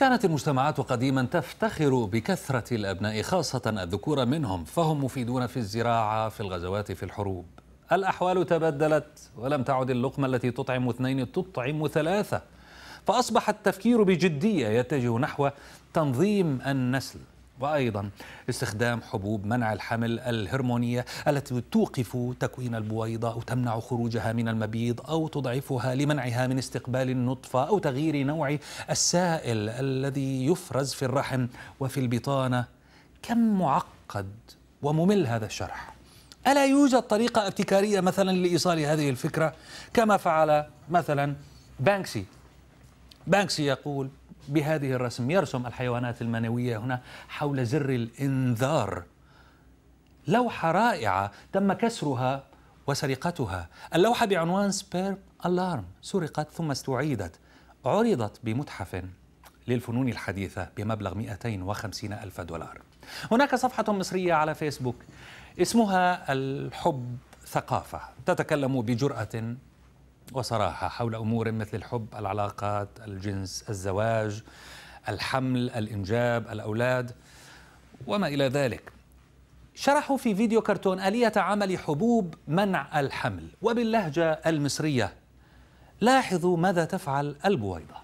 كانت المجتمعات قديما تفتخر بكثرة الأبناء خاصة الذكور منهم فهم مفيدون في الزراعة في الغزوات في الحروب الأحوال تبدلت ولم تعد اللقمة التي تطعم اثنين تطعم ثلاثة فأصبح التفكير بجدية يتجه نحو تنظيم النسل وأيضا استخدام حبوب منع الحمل الهرمونية التي توقف تكوين البويضة أو تمنع خروجها من المبيض أو تضعفها لمنعها من استقبال النطفة أو تغيير نوع السائل الذي يفرز في الرحم وفي البطانة كم معقد وممل هذا الشرح ألا يوجد طريقة ابتكارية مثلا لإيصال هذه الفكرة كما فعل مثلا بانكسي بانكسي يقول بهذه الرسم يرسم الحيوانات المنوية هنا حول زر الإنذار لوحة رائعة تم كسرها وسرقتها اللوحة بعنوان سبير ألارم سرقت ثم استعيدت عرضت بمتحف للفنون الحديثة بمبلغ 250 ألف دولار هناك صفحة مصرية على فيسبوك اسمها الحب ثقافة تتكلم بجرأة وصراحه حول امور مثل الحب، العلاقات، الجنس، الزواج، الحمل، الانجاب، الاولاد وما الى ذلك. شرحوا في فيديو كرتون اليه عمل حبوب منع الحمل وباللهجه المصريه. لاحظوا ماذا تفعل البويضه.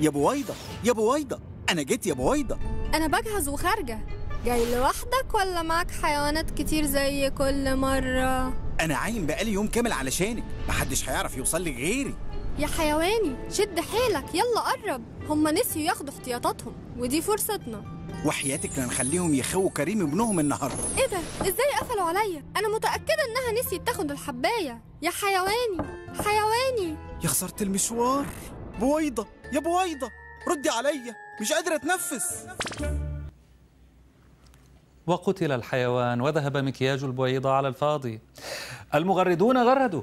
يا بويضه، يا بويضه، انا جيت يا بويضه. انا بجهز وخارجه. جاي لوحدك ولا معك حيوانات كتير زي كل مره؟ انا عايم بقالي يوم كامل علشانك محدش هيعرف يوصل لك غيري يا حيواني شد حيلك يلا قرب هما نسيوا ياخدوا احتياطاتهم ودي فرصتنا وحياتك لنخليهم نخليهم يخووا كريم ابنهم النهارده ايه ده ازاي قفلوا عليا انا متاكده انها نسيت تاخد الحبايه يا حيواني حيواني يا خساره المشوار بويضه يا بويضه ردي عليا مش قادره اتنفس وقتل الحيوان وذهب مكياج البويضة على الفاضي المغردون غردوا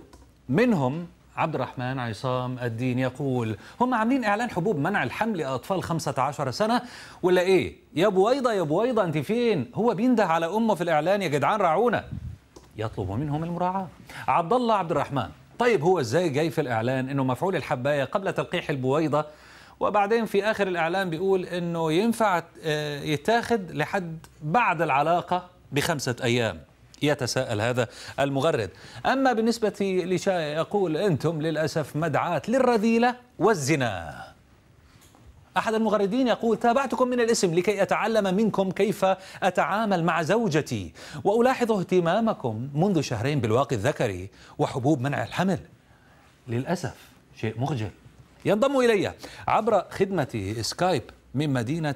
منهم عبد الرحمن عصام الدين يقول هم عاملين إعلان حبوب منع الحمل لأطفال 15 سنة ولا إيه يا بويضة يا بويضة أنت فين هو بينده على أمه في الإعلان يا جدعان راعونا يطلب منهم المراعاة عبد الله عبد الرحمن طيب هو ازاي جاي في الاعلان انه مفعول الحبايه قبل تلقيح البويضه وبعدين في اخر الاعلان بيقول انه ينفع آه، يتاخد لحد بعد العلاقه بخمسه ايام يتساءل هذا المغرد أما بالنسبة لشاي يقول أنتم للأسف مدعاة للرذيلة والزنا أحد المغردين يقول تابعتكم من الاسم لكي أتعلم منكم كيف أتعامل مع زوجتي وألاحظ اهتمامكم منذ شهرين بالواقي الذكري وحبوب منع الحمل للأسف شيء مخجل ينضم إلي عبر خدمة سكايب من مدينة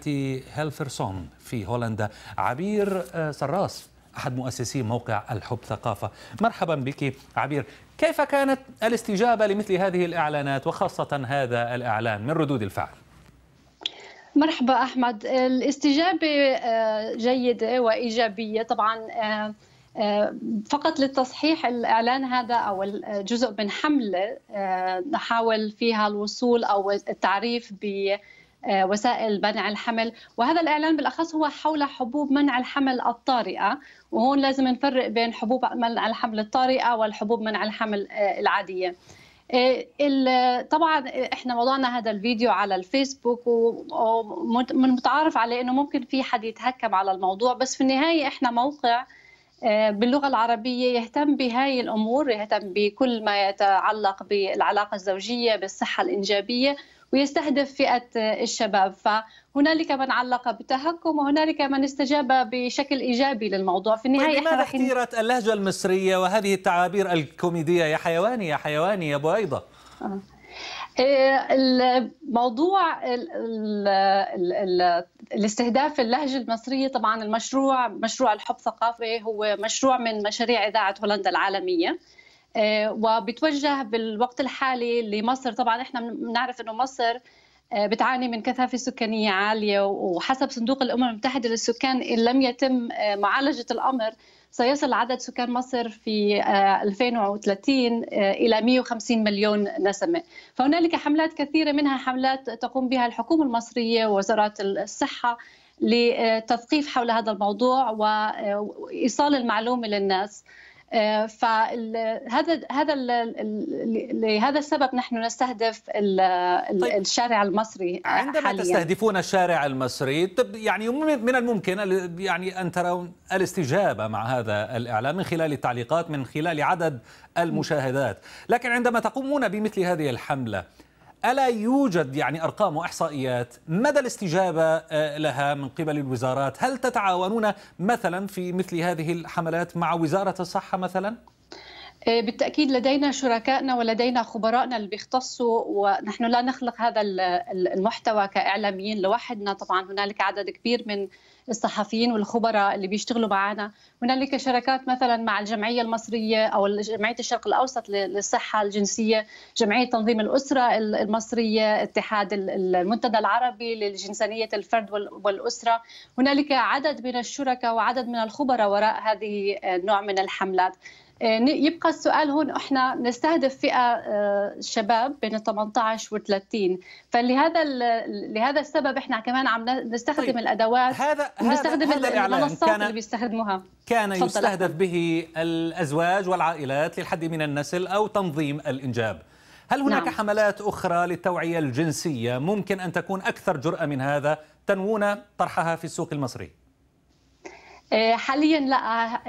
هيلفرسون في هولندا عبير آه، سراس أحد مؤسسي موقع الحب ثقافة مرحبا بك عبير كيف كانت الاستجابة لمثل هذه الإعلانات وخاصة هذا الإعلان من ردود الفعل؟ مرحبا أحمد الاستجابة آه، جيدة وإيجابية طبعا آه، آه، فقط للتصحيح الإعلان هذا أو جزء من حملة آه، نحاول فيها الوصول أو التعريف ب وسائل منع الحمل وهذا الإعلان بالأخص هو حول حبوب منع الحمل الطارئة وهون لازم نفرق بين حبوب منع الحمل الطارئة والحبوب منع الحمل آه، العادية طبعا احنا وضعنا هذا الفيديو على الفيسبوك ومن متعارف عليه انه ممكن في حد يتهكم على الموضوع بس في النهايه احنا موقع آه، باللغة العربية يهتم بهاي الأمور يهتم بكل ما يتعلق بالعلاقة الزوجية بالصحة الإنجابية ويستهدف فئة الشباب فهنالك من علق بتهكم وهنالك من استجاب بشكل إيجابي للموضوع في النهاية طيب، لماذا اختيرت اللهجة المصرية وهذه التعابير الكوميدية يا حيواني يا حيواني يا أبو أيضا آه. موضوع الاستهداف اللهجة المصرية طبعا المشروع مشروع الحب الثقافي هو مشروع من مشاريع إذاعة هولندا العالمية آه، وبتوجه بالوقت الحالي لمصر طبعا احنا بنعرف انه مصر آه، بتعاني من كثافة سكانية عالية وحسب صندوق الأمم المتحدة للسكان إن لم يتم آه، معالجة الأمر سيصل عدد سكان مصر في 2030 آه، إلى 150 مليون نسمة فهنالك حملات كثيرة منها حملات تقوم بها الحكومة المصرية ووزارة الصحة لتثقيف حول هذا الموضوع وإيصال المعلومة للناس آه، فهذا هذا لهذا السبب نحن نستهدف طيب. الشارع المصري عندما حاليا. تستهدفون الشارع المصري يعني من الممكن يعني ان ترون الاستجابه مع هذا الاعلام من خلال التعليقات من خلال عدد المشاهدات لكن عندما تقومون بمثل هذه الحمله ألا يوجد يعني أرقام وإحصائيات مدى الاستجابة آه، لها من قبل الوزارات هل تتعاونون مثلا في مثل هذه الحملات مع وزارة الصحة مثلا؟ آه، بالتاكيد لدينا شركائنا ولدينا خبرائنا اللي بيختصوا ونحن لا نخلق هذا المحتوى كاعلاميين لوحدنا طبعا هنالك عدد كبير من الصحفيين والخبراء اللي بيشتغلوا معنا هنالك شراكات مثلا مع الجمعيه المصريه او جمعيه الشرق الاوسط للصحه الجنسيه جمعيه تنظيم الاسره المصريه اتحاد المنتدى العربي للجنسانيه الفرد والاسره هنالك عدد من الشركاء وعدد من الخبراء وراء هذه النوع من الحملات آه، يبقى السؤال هون احنا نستهدف فئه آه، شباب بين 18 و 30 فلهذا لهذا السبب احنا كمان عم نستخدم طيب. الادوات هذا نستخدم هذا الاعلان كان اللي بيستخدموها كان يستهدف به الازواج والعائلات للحد من النسل او تنظيم الانجاب هل هناك نعم. حملات اخرى للتوعيه الجنسيه ممكن ان تكون اكثر جراه من هذا تنوون طرحها في السوق المصري آه، حاليا لا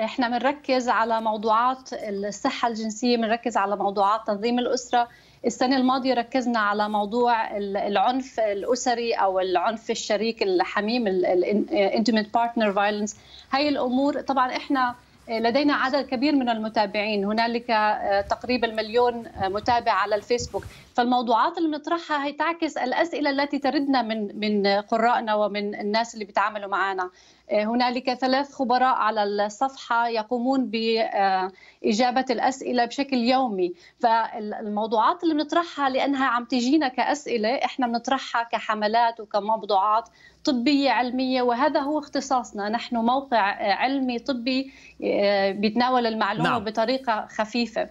احنا بنركز على موضوعات الصحه الجنسيه بنركز على موضوعات تنظيم الاسره السنه الماضيه ركزنا على موضوع العنف الاسري او العنف الشريك الحميم الانتيميت بارتنر فايلنس هاي الامور طبعا احنا آه، لدينا عدد كبير من المتابعين هنالك آه، تقريبا مليون متابع على الفيسبوك فالموضوعات اللي بنطرحها هي تعكس الاسئله التي تردنا من من قرائنا ومن الناس اللي بيتعاملوا معنا آه، هنالك ثلاث خبراء على الصفحة يقومون بإجابة الأسئلة بشكل يومي فالموضوعات اللي بنطرحها لأنها عم تجينا كأسئلة إحنا بنطرحها كحملات وكموضوعات طبية علمية وهذا هو اختصاصنا نحن موقع علمي طبي آه، بيتناول المعلومة نعم. بطريقة خفيفة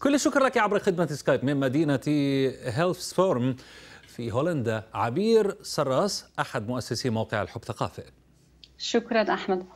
كل الشكر لك عبر خدمة سكايب من مدينة هيلث فورم في هولندا عبير سراس أحد مؤسسي موقع الحب ثقافي شكرا أحمد